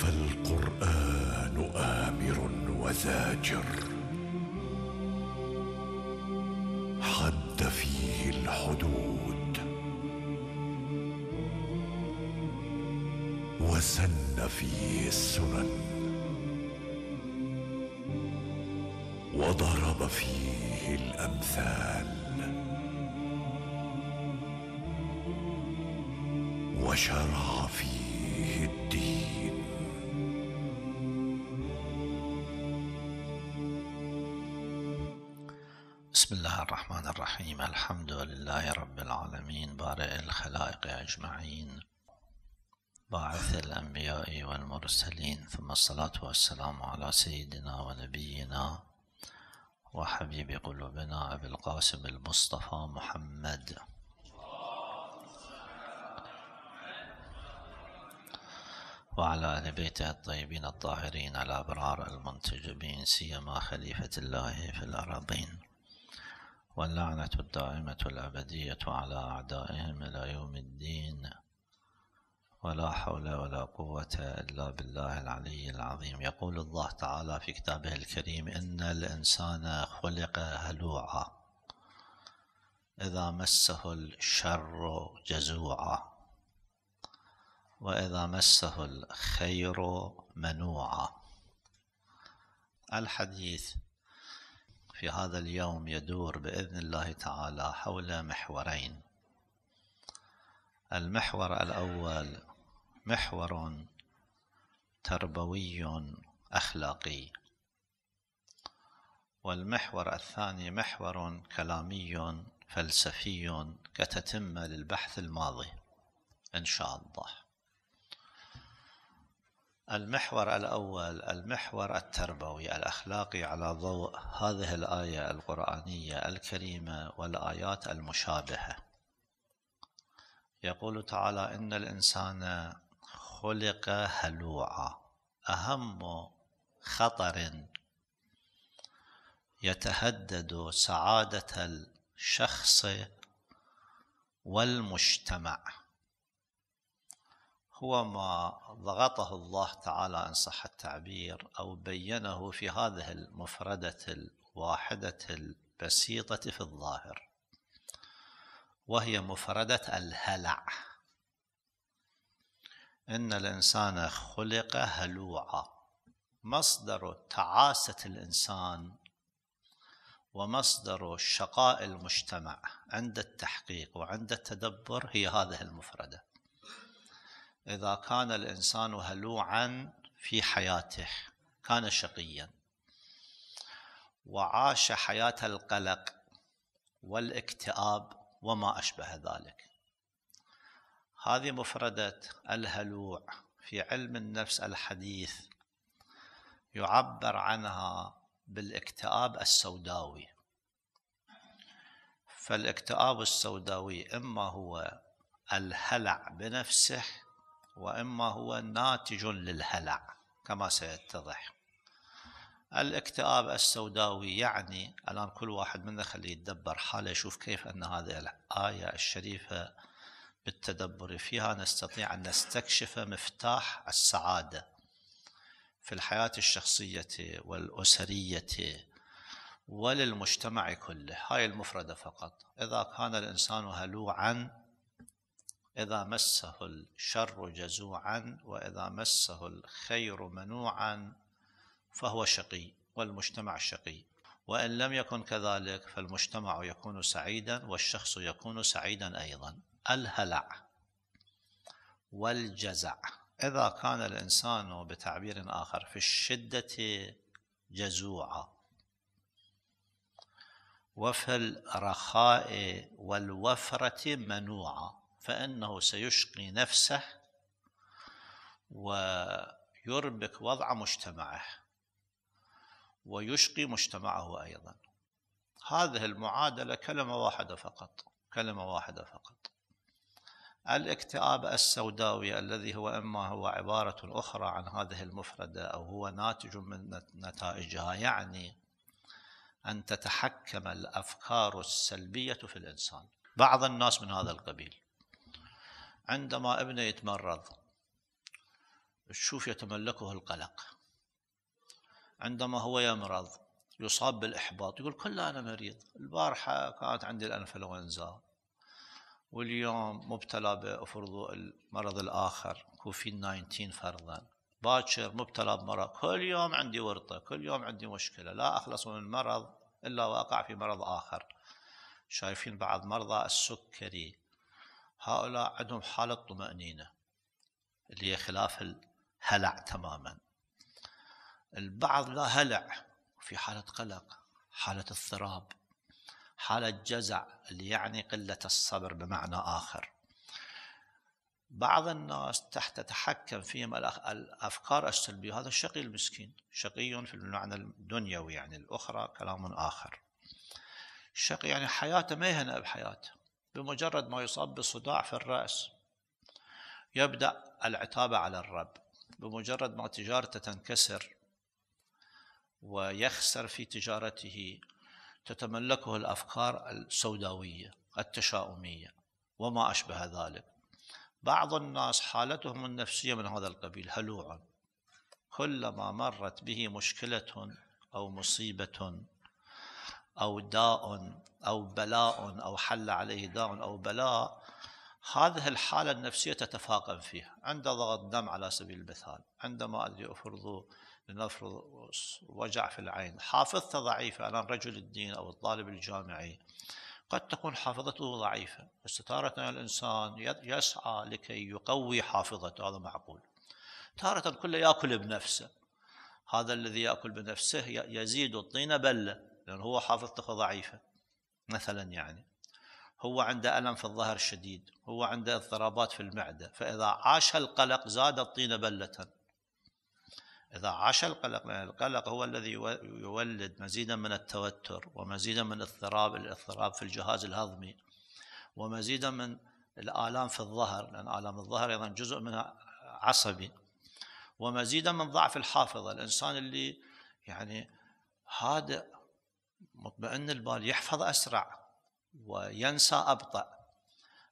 فالقران امر وزاجر حد فيه الحدود وسن فيه السنن وضرب فيه الامثال وشرع فيه الدين الرحيم الحمد لله رب العالمين بارئ الخلائق أجمعين باعث الأنبياء والمرسلين ثم الصلاة والسلام على سيدنا ونبينا وحبيب قلوبنا أبي القاسم المصطفى محمد وعلى أهل بيته الطيبين الطاهرين الأبرار المنتجبين سيما خليفة الله في الأراضين واللعنة الدائمة الأبدية على أعدائهم إلى يوم الدين ولا حول ولا قوة إلا بالله العلي العظيم يقول الله تعالى في كتابه الكريم إن الإنسان خلق هلوعا إذا مسه الشر جزوعا وإذا مسه الخير منوعا الحديث في هذا اليوم يدور باذن الله تعالى حول محورين المحور الاول محور تربوي اخلاقي والمحور الثاني محور كلامي فلسفي كتتمه للبحث الماضي ان شاء الله المحور الاول المحور التربوي الاخلاقي على ضوء هذه الايه القرانيه الكريمه والايات المشابهه يقول تعالى ان الانسان خلق هلوعا اهم خطر يتهدد سعاده الشخص والمجتمع هو ما ضغطه الله تعالى ان صح التعبير او بينه في هذه المفرده الواحده البسيطه في الظاهر وهي مفرده الهلع ان الانسان خلق هلوعا مصدر تعاسه الانسان ومصدر شقاء المجتمع عند التحقيق وعند التدبر هي هذه المفرده إذا كان الإنسان هلوعا في حياته كان شقيا وعاش حياة القلق والاكتئاب وما أشبه ذلك هذه مفردة الهلوع في علم النفس الحديث يعبر عنها بالاكتئاب السوداوي فالاكتئاب السوداوي إما هو الهلع بنفسه واما هو ناتج للهلع كما سيتضح الاكتئاب السوداوي يعني الان كل واحد منا خليه يتدبر حاله يشوف كيف ان هذه الايه الشريفه بالتدبر فيها نستطيع ان نستكشف مفتاح السعاده في الحياه الشخصيه والاسريه وللمجتمع كله هاي المفردة فقط إذا كان الإنسان هلوعا إذا مسه الشر جزوعا وإذا مسه الخير منوعا فهو شقي والمجتمع شقي وإن لم يكن كذلك فالمجتمع يكون سعيدا والشخص يكون سعيدا أيضا الهلع والجزع إذا كان الإنسان بتعبير آخر في الشدة جزوعا وفي الرخاء والوفرة منوعا فإنه سيشقي نفسه ويربك وضع مجتمعه ويشقي مجتمعه أيضا هذه المعادلة كلمة واحدة فقط كلمة واحدة فقط الاكتئاب السوداوي الذي هو اما هو عباره اخرى عن هذه المفرده او هو ناتج من نتائجها يعني ان تتحكم الافكار السلبيه في الانسان بعض الناس من هذا القبيل عندما ابنه يتمرض تشوف يتملكه القلق عندما هو يمرض يصاب بالإحباط يقول كل أنا مريض البارحة كانت عندي الأنفلونزا واليوم مبتلى بفرضو المرض الآخر كوفيد 19 فرضا باكر مبتلى بمرض كل يوم عندي ورطة كل يوم عندي مشكلة لا أخلص من المرض إلا وأقع في مرض آخر شايفين بعض مرضى السكري هؤلاء عندهم حالة طمأنينة اللي هي خلاف الهلع تماما البعض لا هلع في حالة قلق حالة اضطراب حالة جزع اللي يعني قلة الصبر بمعنى آخر بعض الناس تحت تتحكم فيهم الافكار السلبيه هذا الشقي المسكين شقي في المعنى الدنيوي يعني الاخرى كلام اخر شقي يعني حياته ما يهنأ بحياته بمجرد ما يصاب بصداع في الرأس يبدأ العتابة على الرب بمجرد ما تجارته تنكسر ويخسر في تجارته تتملكه الافكار السوداويه التشاؤميه وما اشبه ذلك بعض الناس حالتهم النفسيه من هذا القبيل هلوع كلما مرت به مشكله او مصيبه أو داء أو بلاء أو حل عليه داء أو بلاء هذه الحالة النفسية تتفاقم فيه عند ضغط دم على سبيل المثال عندما أدري أفرض لنفرض وجع في العين حافظته ضعيفة أنا رجل الدين أو الطالب الجامعي قد تكون حافظته ضعيفة بس تارة الإنسان يسعى لكي يقوي حافظته هذا معقول تارة كله يأكل بنفسه هذا الذي يأكل بنفسه يزيد الطين بلة لأنه هو حافظته ضعيفة مثلا يعني هو عنده ألم في الظهر شديد هو عنده اضطرابات في المعدة فإذا عاش القلق زاد الطين بلة إذا عاش القلق لأن القلق هو الذي يولد مزيدا من التوتر ومزيدا من اضطراب الاضطراب في الجهاز الهضمي ومزيدا من الآلام في الظهر لأن آلام الظهر أيضا جزء منها عصبي ومزيدا من ضعف الحافظة الإنسان اللي يعني هادئ مطمئن البال يحفظ أسرع وينسى أبطأ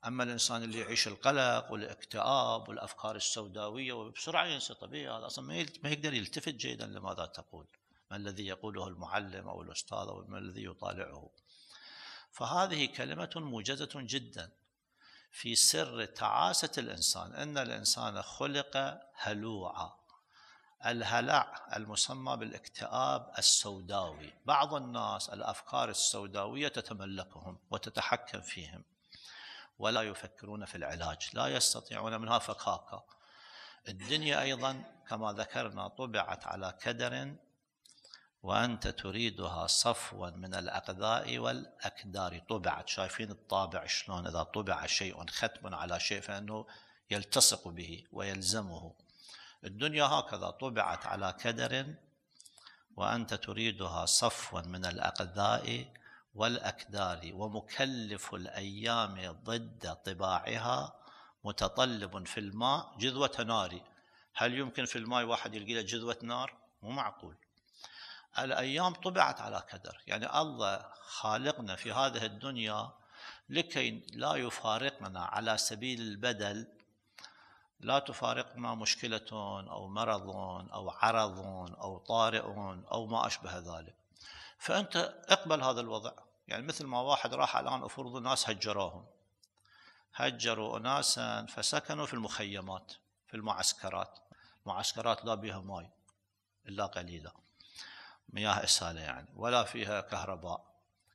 أما الإنسان اللي يعيش القلق والاكتئاب والأفكار السوداوية وبسرعة ينسى طبيعي هذا أصلا ما يقدر يلتفت جيدا لماذا تقول ما الذي يقوله المعلم أو الأستاذ أو ما الذي يطالعه فهذه كلمة موجزة جدا في سر تعاسة الإنسان إن الإنسان خلق هلوعا الهلع المسمى بالاكتئاب السوداوي بعض الناس الافكار السوداويه تتملكهم وتتحكم فيهم ولا يفكرون في العلاج لا يستطيعون منها فكاكه الدنيا ايضا كما ذكرنا طبعت على كدر وانت تريدها صفوا من الاقذاء والاكدار طبعت شايفين الطابع شلون اذا طبع شيء ختم على شيء فانه يلتصق به ويلزمه الدنيا هكذا طبعت على كدر وأنت تريدها صفوا من الأقذاء والأكدار ومكلف الأيام ضد طباعها متطلب في الماء جذوة نار هل يمكن في الماء واحد يلقي له جذوة نار؟ مو معقول الأيام طبعت على كدر يعني الله خالقنا في هذه الدنيا لكي لا يفارقنا على سبيل البدل لا تفارقنا مشكلة أو مرض أو عرض أو طارئ أو ما أشبه ذلك فأنت اقبل هذا الوضع يعني مثل ما واحد راح الآن أفرض ناس هجروهم هجروا أناسا فسكنوا في المخيمات في المعسكرات المعسكرات لا بها ماء إلا قليلا مياه إسالة يعني ولا فيها كهرباء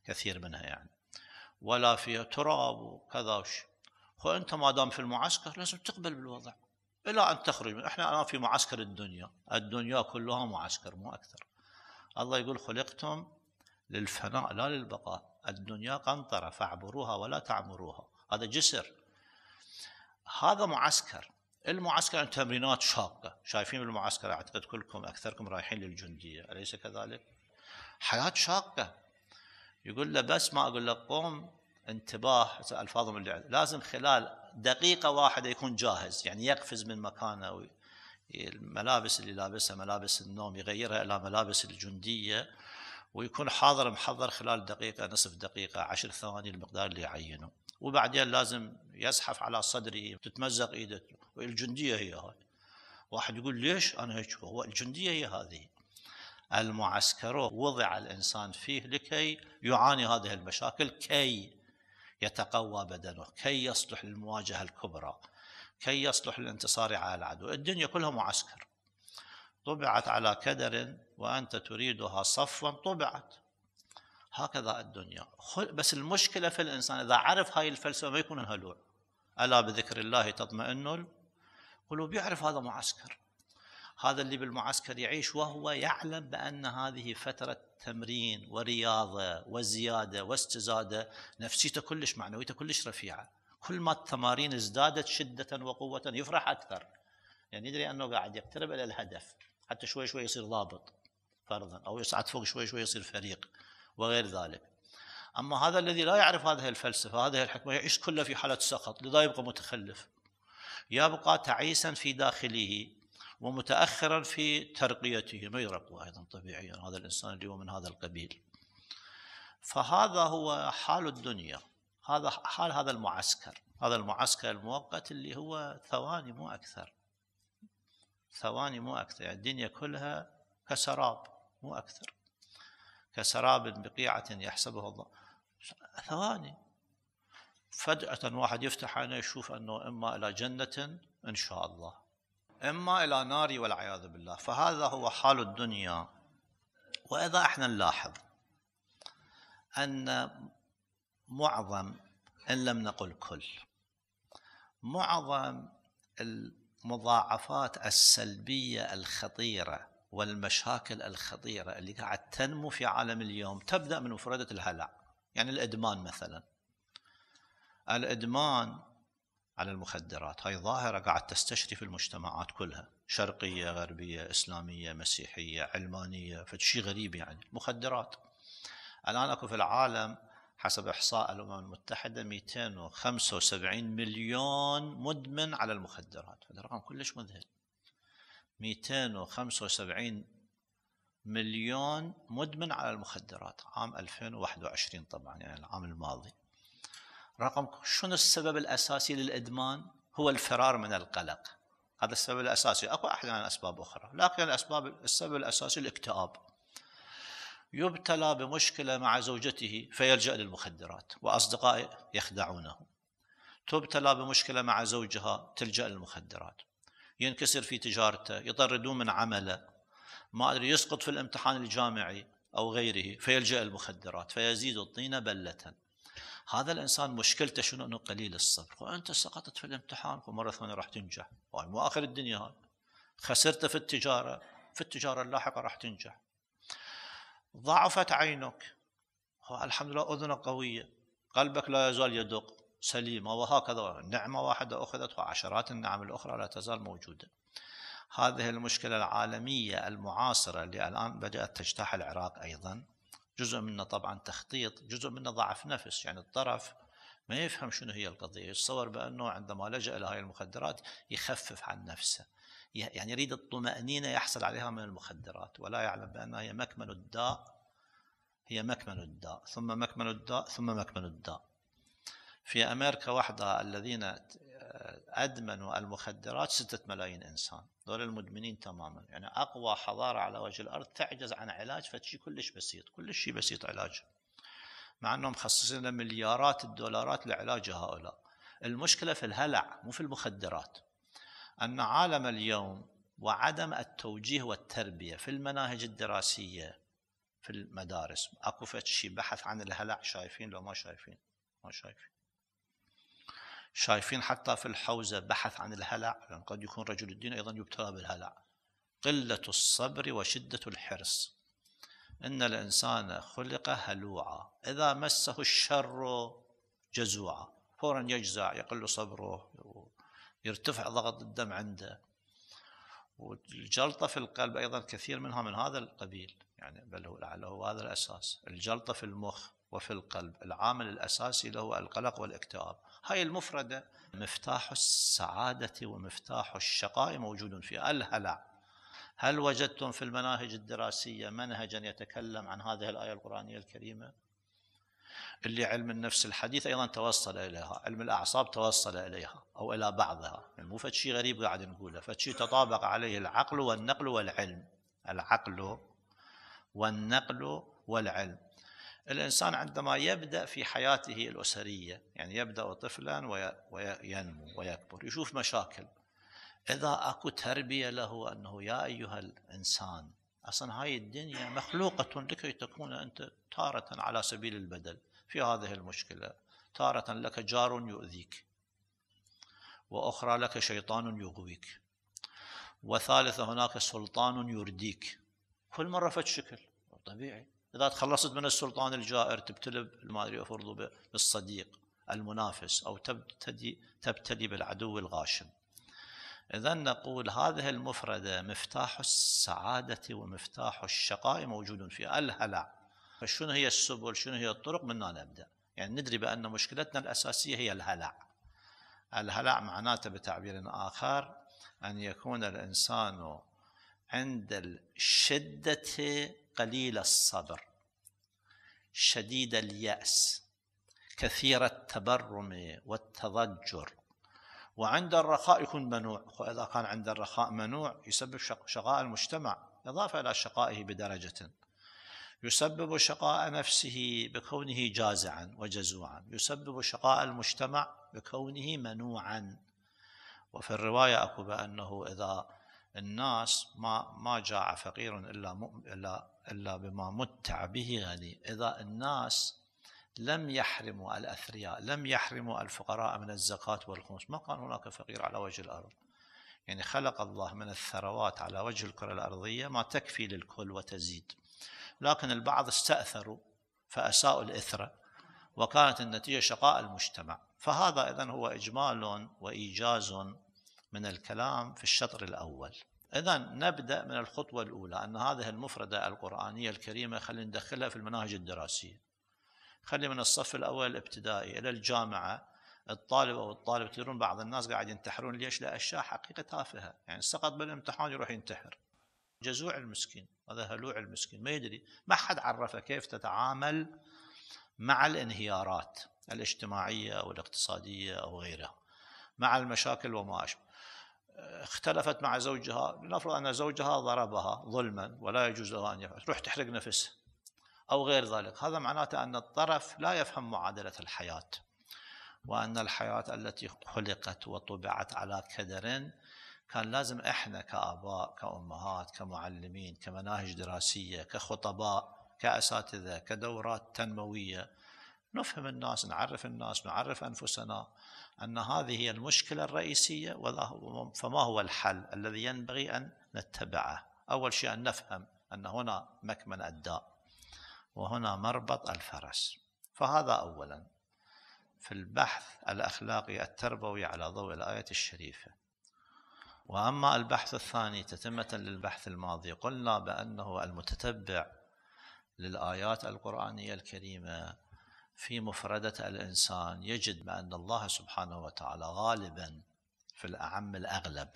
كثير منها يعني ولا فيها تراب وكذا وشي انت ما دام في المعسكر لازم تقبل بالوضع الى ان تخرج من احنا الان في معسكر الدنيا الدنيا كلها معسكر مو اكثر الله يقول خلقتم للفناء لا للبقاء الدنيا قنطره فاعبروها ولا تعمروها هذا جسر هذا معسكر المعسكر عن تمرينات شاقه شايفين بالمعسكر اعتقد كلكم اكثركم رايحين للجنديه اليس كذلك حياه شاقه يقول له بس ما اقول لك قوم انتباه الفاظهم اللعب لازم خلال دقيقه واحده يكون جاهز يعني يقفز من مكانه الملابس اللي لابسها ملابس النوم يغيرها الى ملابس الجنديه ويكون حاضر محضر خلال دقيقه نصف دقيقه عشر ثواني المقدار اللي يعينه وبعدين لازم يزحف على صدري تتمزق ايده الجنديه هي هاي واحد يقول ليش انا هيك هو الجنديه هي هذه المعسكر وضع الانسان فيه لكي يعاني هذه المشاكل كي يتقوى بدنه كي يصلح للمواجهة الكبرى كي يصلح للانتصار على العدو الدنيا كلها معسكر طبعت على كدر وأنت تريدها صفوا طبعت هكذا الدنيا بس المشكلة في الإنسان إذا عرف هاي الفلسفة ما يكون هلوع ألا بذكر الله تطمئن القلوب يعرف هذا معسكر هذا اللي بالمعسكر يعيش وهو يعلم بأن هذه فترة تمرين ورياضة وزيادة واستزادة نفسيته كلش معنويته كلش رفيعة كل ما التمارين ازدادت شدة وقوة يفرح أكثر يعني يدري أنه قاعد يقترب إلى الهدف حتى شوي شوي يصير ضابط فرضا أو يصعد فوق شوي شوي يصير فريق وغير ذلك أما هذا الذي لا يعرف هذه الفلسفة هذه الحكمة يعيش كله في حالة سقط لذا يبقى متخلف يبقى تعيسا في داخله ومتأخرا في ترقيته ما يرقوا أيضا طبيعيا هذا الإنسان اللي هو من هذا القبيل فهذا هو حال الدنيا هذا حال هذا المعسكر هذا المعسكر المؤقت اللي هو ثواني مو أكثر ثواني مو أكثر يعني الدنيا كلها كسراب مو أكثر كسراب بقيعة يحسبه الله ثواني فجأة واحد يفتح عينه يشوف أنه إما إلى جنة إن شاء الله إما إلى ناري والعياذ بالله فهذا هو حال الدنيا وإذا احنا نلاحظ أن معظم إن لم نقل كل معظم المضاعفات السلبية الخطيرة والمشاكل الخطيرة اللي قاعد تنمو في عالم اليوم تبدأ من مفردة الهلع يعني الإدمان مثلا الإدمان على المخدرات هاي ظاهرة قاعد تستشري في المجتمعات كلها شرقية غربية إسلامية مسيحية علمانية فشي غريب يعني مخدرات الآن أكو في العالم حسب إحصاء الأمم المتحدة 275 مليون مدمن على المخدرات هذا رقم كلش مذهل 275 مليون مدمن على المخدرات عام 2021 طبعا يعني العام الماضي رقم شنو السبب الاساسي للادمان؟ هو الفرار من القلق. هذا السبب الاساسي، اكو احيانا اسباب اخرى، لكن الاسباب السبب الاساسي الاكتئاب. يبتلى بمشكله مع زوجته فيلجا للمخدرات واصدقائه يخدعونه. تبتلى بمشكله مع زوجها تلجا للمخدرات. ينكسر في تجارته، يطردون من عمله. ما ادري يسقط في الامتحان الجامعي او غيره فيلجا للمخدرات فيزيد الطين بله. هذا الانسان مشكلته شنو انه قليل الصبر وانت سقطت في الامتحان ومره ثانيه راح تنجح هاي مو اخر الدنيا هاي خسرت في التجاره في التجاره اللاحقه راح تنجح ضعفت عينك الحمد لله اذنك قويه قلبك لا يزال يدق سليمه وهكذا نعمه واحده اخذت وعشرات النعم الاخرى لا تزال موجوده هذه المشكله العالميه المعاصره اللي الان بدات تجتاح العراق ايضا جزء منه طبعا تخطيط جزء منه ضعف نفس يعني الطرف ما يفهم شنو هي القضية يتصور بأنه عندما لجأ إلى هاي المخدرات يخفف عن نفسه يعني يريد الطمأنينة يحصل عليها من المخدرات ولا يعلم بأنها هي مكمن الداء هي مكمن الداء ثم مكمن الداء ثم مكمن الداء في أمريكا وحدها الذين أدمنوا المخدرات ستة ملايين إنسان دول المدمنين تماما يعني أقوى حضارة على وجه الأرض تعجز عن علاج فشي كلش بسيط كل شيء بسيط علاجه مع أنهم مخصصين مليارات الدولارات لعلاج هؤلاء المشكلة في الهلع مو في المخدرات أن عالم اليوم وعدم التوجيه والتربية في المناهج الدراسية في المدارس أكو شيء بحث عن الهلع شايفين لو ما شايفين ما شايفين شايفين حتى في الحوزة بحث عن الهلع لأن يعني قد يكون رجل الدين أيضا يبتلى بالهلع قلة الصبر وشدة الحرص إن الإنسان خلق هلوعا إذا مسه الشر جزوعا فورا يجزع يقل صبره يرتفع ضغط الدم عنده والجلطة في القلب أيضا كثير منها من هذا القبيل يعني بل هو لعله هذا الأساس الجلطة في المخ وفي القلب العامل الأساسي له القلق والاكتئاب هاي المفردة مفتاح السعادة ومفتاح الشقاء موجود في الهلع هل وجدتم في المناهج الدراسية منهجا يتكلم عن هذه الآية القرآنية الكريمة اللي علم النفس الحديث أيضا توصل إليها علم الأعصاب توصل إليها أو إلى بعضها يعني مو شيء غريب قاعد نقوله شيء تطابق عليه العقل والنقل والعلم العقل والنقل والعلم الإنسان عندما يبدأ في حياته الأسرية يعني يبدأ طفلا وينمو ويكبر يشوف مشاكل إذا أكو تربية له أنه يا أيها الإنسان أصلا هاي الدنيا مخلوقة لكي تكون أنت تارة على سبيل البدل في هذه المشكلة تارة لك جار يؤذيك وأخرى لك شيطان يغويك وثالثة هناك سلطان يرديك كل مرة فتشكل شكل طبيعي إذا تخلصت من السلطان الجائر تبتلي ما يفرض بالصديق المنافس أو تبتدي تبتلي بالعدو الغاشم إذا نقول هذه المفردة مفتاح السعادة ومفتاح الشقاء موجود فيها الهلع فشنو هي السبل شنو هي الطرق من نبدأ يعني ندري بأن مشكلتنا الأساسية هي الهلع الهلع معناته بتعبير آخر أن يكون الإنسان عند الشدة قليل الصبر شديد اليأس كثير التبرم والتضجر وعند الرخاء يكون منوع وإذا كان عند الرخاء منوع يسبب شقاء المجتمع إضافة إلى شقائه بدرجة يسبب شقاء نفسه بكونه جازعا وجزوعا يسبب شقاء المجتمع بكونه منوعا وفي الرواية أكو بأنه إذا الناس ما ما جاع فقير الا الا الا بما متع به غني، اذا الناس لم يحرموا الاثرياء، لم يحرموا الفقراء من الزكاة والخمس، ما كان هناك فقير على وجه الارض. يعني خلق الله من الثروات على وجه الكرة الارضية ما تكفي للكل وتزيد. لكن البعض استأثروا فأساءوا الإثرة وكانت النتيجة شقاء المجتمع فهذا إذن هو إجمال وإيجاز من الكلام في الشطر الأول إذا نبدأ من الخطوة الأولى أن هذه المفردة القرآنية الكريمة خلينا ندخلها في المناهج الدراسية خلي من الصف الأول الابتدائي إلى الجامعة الطالب أو الطالب تدرون بعض الناس قاعد ينتحرون ليش لأشياء حقيقة تافهة يعني سقط بالامتحان يروح ينتحر جزوع المسكين هذا هلوع المسكين ما يدري ما حد عرفه كيف تتعامل مع الانهيارات الاجتماعية أو الاقتصادية أو غيرها مع المشاكل وما أشبه اختلفت مع زوجها لنفرض أن زوجها ضربها ظلما ولا يجوز لها أن يفعل تروح تحرق نفسها أو غير ذلك هذا معناته أن الطرف لا يفهم معادلة الحياة وأن الحياة التي خلقت وطبعت على كدر كان لازم احنا كاباء كامهات كمعلمين كمناهج دراسيه كخطباء كاساتذه كدورات تنمويه نفهم الناس نعرف الناس نعرف أنفسنا أن هذه هي المشكلة الرئيسية فما هو الحل الذي ينبغي أن نتبعه أول شيء أن نفهم أن هنا مكمن الداء وهنا مربط الفرس فهذا أولا في البحث الأخلاقي التربوي على ضوء الآية الشريفة وأما البحث الثاني تتمة للبحث الماضي قلنا بأنه المتتبع للآيات القرآنية الكريمة في مفردة الإنسان يجد بأن الله سبحانه وتعالى غالبا في الأعم الأغلب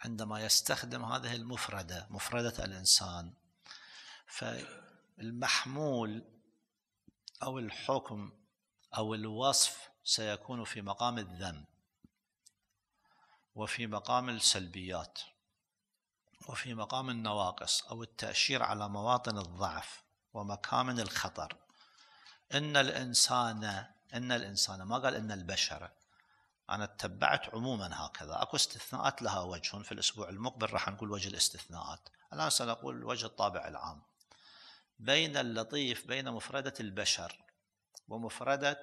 عندما يستخدم هذه المفردة مفردة الإنسان فالمحمول أو الحكم أو الوصف سيكون في مقام الذم وفي مقام السلبيات وفي مقام النواقص أو التأشير على مواطن الضعف ومكامن الخطر ان الانسان ان الانسان ما قال ان البشر انا اتبعت عموما هكذا اكو استثناءات لها وجه في الاسبوع المقبل راح نقول وجه الاستثناءات الان سنقول وجه الطابع العام بين اللطيف بين مفردة البشر ومفردة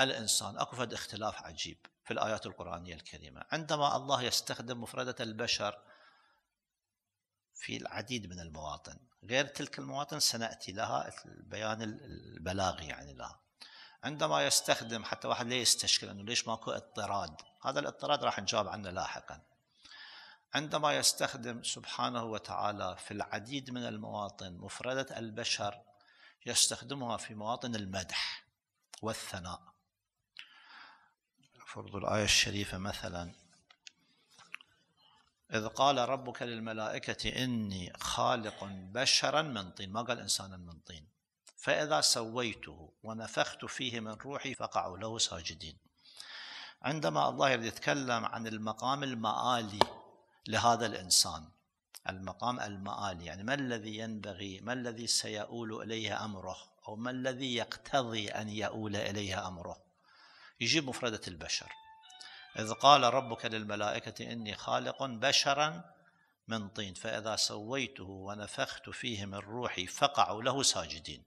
الإنسان أكو فد اختلاف عجيب في الآيات القرآنية الكريمة عندما الله يستخدم مفردة البشر في العديد من المواطن غير تلك المواطن سنأتي لها البيان البلاغي يعني لها عندما يستخدم حتى واحد لا يستشكل انه ليش ماكو اضطراد هذا الاضطراد راح نجاوب عنه لاحقا عندما يستخدم سبحانه وتعالى في العديد من المواطن مفردة البشر يستخدمها في مواطن المدح والثناء فرض الآية الشريفة مثلا إذ قال ربك للملائكة إني خالق بشرا من طين ما قال إنسانا من طين فإذا سويته ونفخت فيه من روحي فقعوا له ساجدين عندما الله يتكلم عن المقام المآلي لهذا الإنسان المقام المآلي يعني ما الذي ينبغي ما الذي سيؤول إليه أمره أو ما الذي يقتضي أن يؤول إليه أمره يجيب مفردة البشر إذ قال ربك للملائكة إني خالق بشرا من طين فإذا سويته ونفخت فيه من روحي فقعوا له ساجدين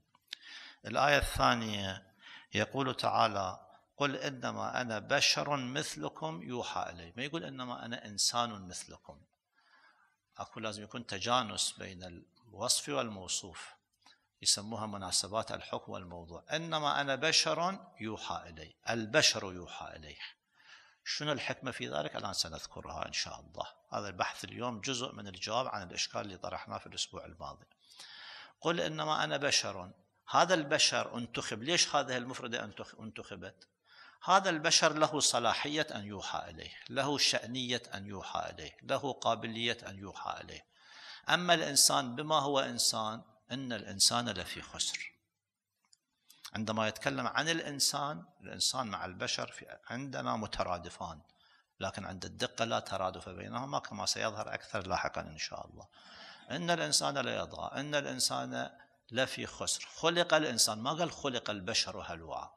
الآية الثانية يقول تعالى قل إنما أنا بشر مثلكم يوحى إلي ما يقول إنما أنا إنسان مثلكم أكون لازم يكون تجانس بين الوصف والموصوف يسموها مناسبات الحكم والموضوع إنما أنا بشر يوحى إلي البشر يوحى إليه شنو الحكمة في ذلك الآن سنذكرها إن شاء الله هذا البحث اليوم جزء من الجواب عن الإشكال اللي طرحناه في الأسبوع الماضي قل إنما أنا بشر هذا البشر انتخب ليش هذه المفردة انتخبت هذا البشر له صلاحية أن يوحى إليه له شأنية أن يوحى إليه له قابلية أن يوحى إليه أما الإنسان بما هو إنسان إن الإنسان لفي خسر عندما يتكلم عن الإنسان الإنسان مع البشر في عندنا مترادفان لكن عند الدقة لا ترادف بينهما كما سيظهر أكثر لاحقا إن شاء الله إن الإنسان لا يضغى إن الإنسان لفي خسر خلق الإنسان ما قال خلق البشر هلوعا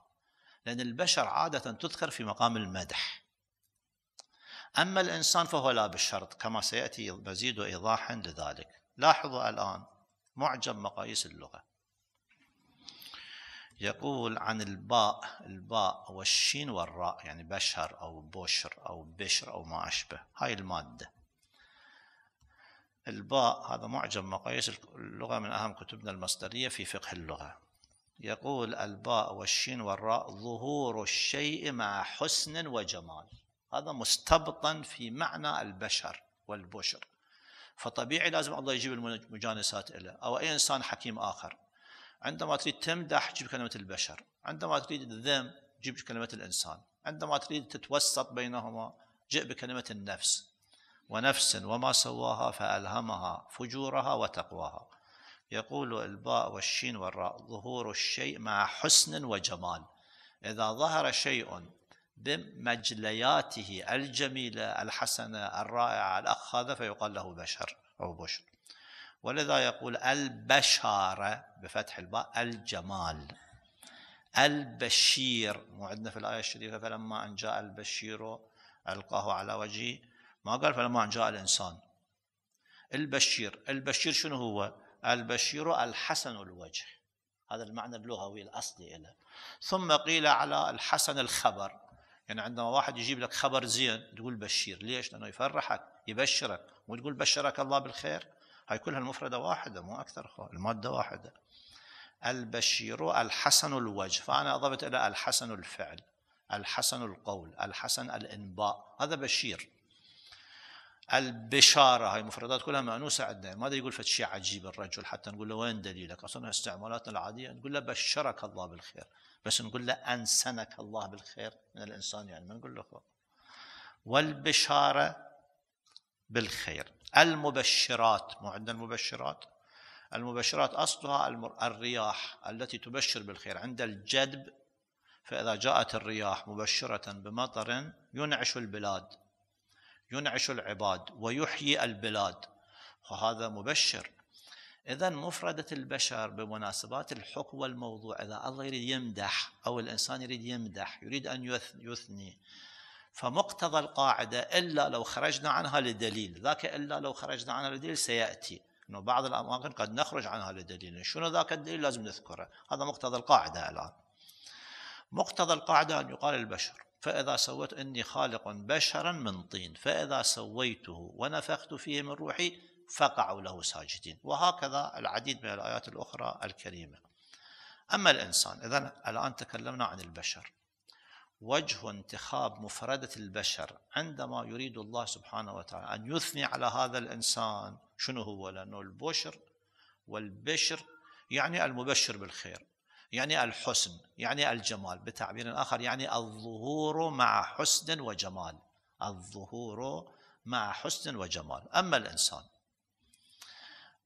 لأن البشر عادة تذكر في مقام المدح أما الإنسان فهو لا بالشرط كما سيأتي مزيد إيضاح لذلك لاحظوا الآن معجم مقاييس اللغة يقول عن الباء الباء والشين والراء يعني بشر أو بشر أو بشر أو ما أشبه هاي المادة الباء هذا معجم مقاييس اللغة من أهم كتبنا المصدرية في فقه اللغة يقول الباء والشين والراء ظهور الشيء مع حسن وجمال هذا مستبطن في معنى البشر والبشر فطبيعي لازم الله يجيب المجانسات له أو أي إنسان حكيم آخر عندما تريد تمدح جيب كلمة البشر عندما تريد الذم جيب كلمة الإنسان عندما تريد تتوسط بينهما جئ بكلمة النفس ونفس وما سواها فألهمها فجورها وتقواها يقول الباء والشين والراء ظهور الشيء مع حسن وجمال إذا ظهر شيء بمجلياته الجميلة الحسنة الرائعة الأخ هذا فيقال له بشر أو بشر ولذا يقول البشارة بفتح الباء الجمال البشير وعندنا في الآية الشريفة فلما أن جاء البشير ألقاه على وجهه ما قال فلما أن جاء الإنسان البشير البشير شنو هو البشير الحسن الوجه هذا المعنى اللغوي الأصلي له ثم قيل على الحسن الخبر يعني عندما واحد يجيب لك خبر زين تقول بشير ليش لأنه يفرحك يبشرك مو تقول بشرك الله بالخير هاي كلها المفردة واحدة مو أكثر أخوة المادة واحدة البشير الحسن الوجه فأنا أضفت إلى الحسن الفعل الحسن القول الحسن الإنباء هذا بشير البشارة هاي مفردات كلها مأنوسة عندنا ماذا يقول فد شيء عجيب الرجل حتى نقول له وين دليلك أصلا استعمالاتنا العادية نقول له بشرك الله بالخير بس نقول له أنسنك الله بالخير من الإنسان يعني ما نقول له والبشارة بالخير المبشرات مو عندنا المبشرات المبشرات أصلها الرياح التي تبشر بالخير عند الجدب فإذا جاءت الرياح مبشرة بمطر ينعش البلاد ينعش العباد ويحيي البلاد وهذا مبشر إذا مفردة البشر بمناسبات الحكم والموضوع إذا الله يريد يمدح أو الإنسان يريد يمدح يريد أن يثني فمقتضى القاعدة إلا لو خرجنا عنها لدليل ذاك إلا لو خرجنا عنها لدليل سيأتي أنه بعض الأماكن قد نخرج عنها لدليل شنو ذاك الدليل لازم نذكره هذا مقتضى القاعدة الآن مقتضى القاعدة أن يقال البشر فإذا سويت إني خالق بشرا من طين فإذا سويته ونفخت فيه من روحي فقعوا له ساجدين وهكذا العديد من الآيات الأخرى الكريمة أما الإنسان إذا الآن تكلمنا عن البشر وجه انتخاب مفردة البشر عندما يريد الله سبحانه وتعالى أن يثني على هذا الإنسان شنو هو لأنه البشر والبشر يعني المبشر بالخير يعني الحسن يعني الجمال بتعبير آخر يعني الظهور مع حسن وجمال الظهور مع حسن وجمال أما الإنسان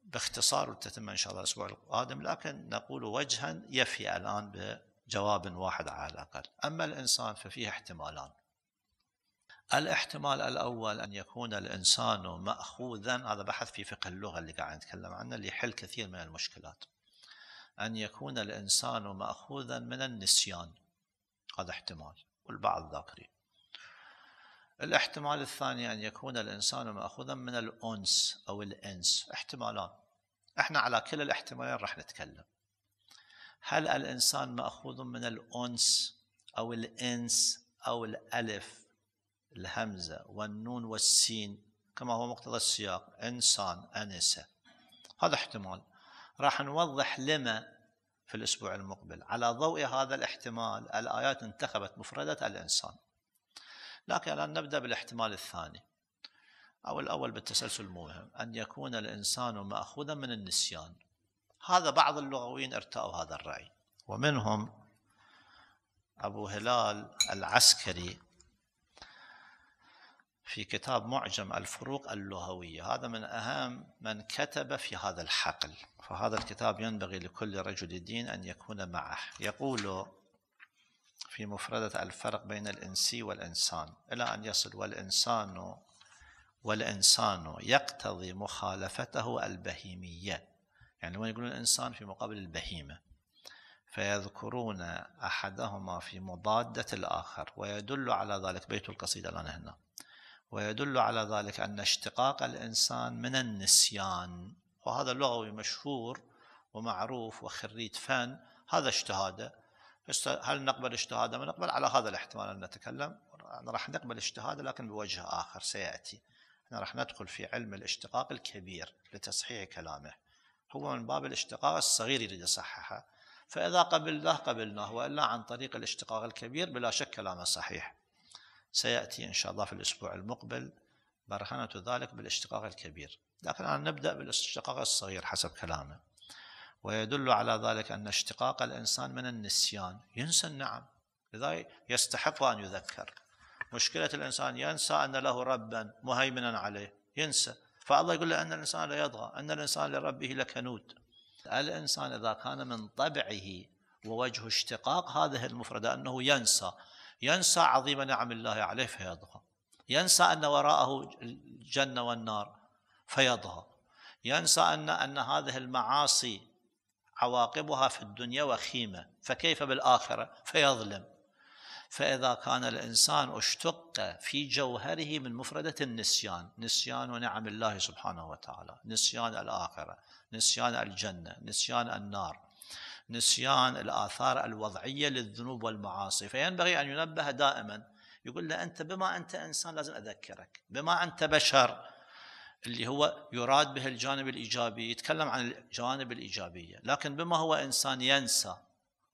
باختصار تتم إن شاء الله الأسبوع القادم لكن نقول وجها يفي الآن جواب واحد على الأقل أما الإنسان ففيه احتمالان الاحتمال الأول أن يكون الإنسان مأخوذا هذا بحث في فقه اللغة اللي قاعد نتكلم عنه اللي يحل كثير من المشكلات أن يكون الإنسان مأخوذا من النسيان هذا احتمال والبعض ذاكرين الاحتمال الثاني أن يكون الإنسان مأخوذا من الأنس أو الإنس احتمالان احنا على كل الاحتمالين راح نتكلم هل الإنسان مأخوذ من الأنس أو الإنس أو الألف الهمزة والنون والسين كما هو مقتضى السياق إنسان أنسة هذا احتمال راح نوضح لما في الأسبوع المقبل على ضوء هذا الاحتمال الآيات انتخبت مفردة الإنسان لكن الآن نبدأ بالاحتمال الثاني أو الأول بالتسلسل المهم أن يكون الإنسان مأخوذا من النسيان هذا بعض اللغويين ارتأوا هذا الرأي ومنهم أبو هلال العسكري في كتاب معجم الفروق اللغوية هذا من أهم من كتب في هذا الحقل فهذا الكتاب ينبغي لكل رجل دين أن يكون معه يقول في مفردة الفرق بين الإنسي والإنسان إلى أن يصل والإنسان والإنسان يقتضي مخالفته البهيمية يعني لما يقولون الإنسان في مقابل البهيمة فيذكرون أحدهما في مضادة الآخر ويدل على ذلك بيت القصيدة الآن هنا ويدل على ذلك أن اشتقاق الإنسان من النسيان وهذا لغوي مشهور ومعروف وخريج فن هذا اجتهاده هل نقبل اجتهاده ما نقبل على هذا الاحتمال أن نتكلم راح نقبل اجتهاده لكن بوجه آخر سيأتي احنا راح ندخل في علم الاشتقاق الكبير لتصحيح كلامه هو من باب الاشتقاق الصغير يريد يصححه فإذا قبلناه قبلناه وإلا عن طريق الاشتقاق الكبير بلا شك كلامه صحيح سيأتي إن شاء الله في الأسبوع المقبل برهنة ذلك بالاشتقاق الكبير لكن الآن نبدأ بالاشتقاق الصغير حسب كلامه ويدل على ذلك أن اشتقاق الإنسان من النسيان ينسى النعم لذا يستحق أن يذكر مشكلة الإنسان ينسى أن له ربا مهيمنا عليه ينسى فالله يقول له أن الإنسان لا يطغى أن الإنسان لربه لكنود الإنسان إذا كان من طبعه ووجه اشتقاق هذه المفردة أنه ينسى ينسى عظيم نعم الله عليه فيطغى ينسى أن وراءه الجنة والنار فيطغى ينسى أن أن هذه المعاصي عواقبها في الدنيا وخيمة فكيف بالآخرة فيظلم فإذا كان الإنسان اشتق في جوهره من مفردة النسيان نسيان نعم الله سبحانه وتعالى نسيان الآخرة نسيان الجنة نسيان النار نسيان الآثار الوضعية للذنوب والمعاصي فينبغي أن ينبه دائما يقول له أنت بما أنت إنسان لازم أذكرك بما أنت بشر اللي هو يراد به الجانب الإيجابي يتكلم عن الجوانب الإيجابية لكن بما هو إنسان ينسى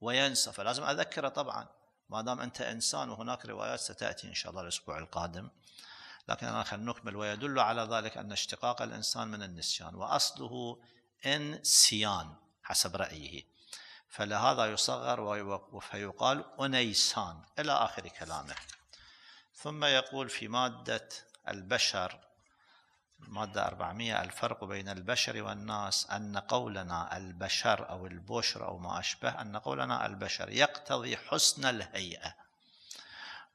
وينسى فلازم أذكره طبعا ما دام انت انسان وهناك روايات ستاتي ان شاء الله الاسبوع القادم لكن انا خلينا نكمل ويدل على ذلك ان اشتقاق الانسان من النسيان واصله انسيان حسب رايه فلهذا يصغر فيقال انيسان الى اخر كلامه ثم يقول في ماده البشر المادة 400 الفرق بين البشر والناس أن قولنا البشر أو البشر أو ما أشبه أن قولنا البشر يقتضي حسن الهيئة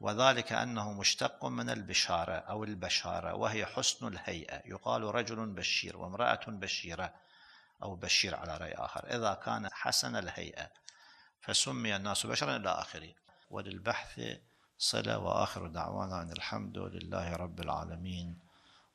وذلك أنه مشتق من البشارة أو البشارة وهي حسن الهيئة يقال رجل بشير وامرأة بشيرة أو بشير على رأي آخر إذا كان حسن الهيئة فسمي الناس بشرا إلى آخره وللبحث صلة وآخر دعوانا أن الحمد لله رب العالمين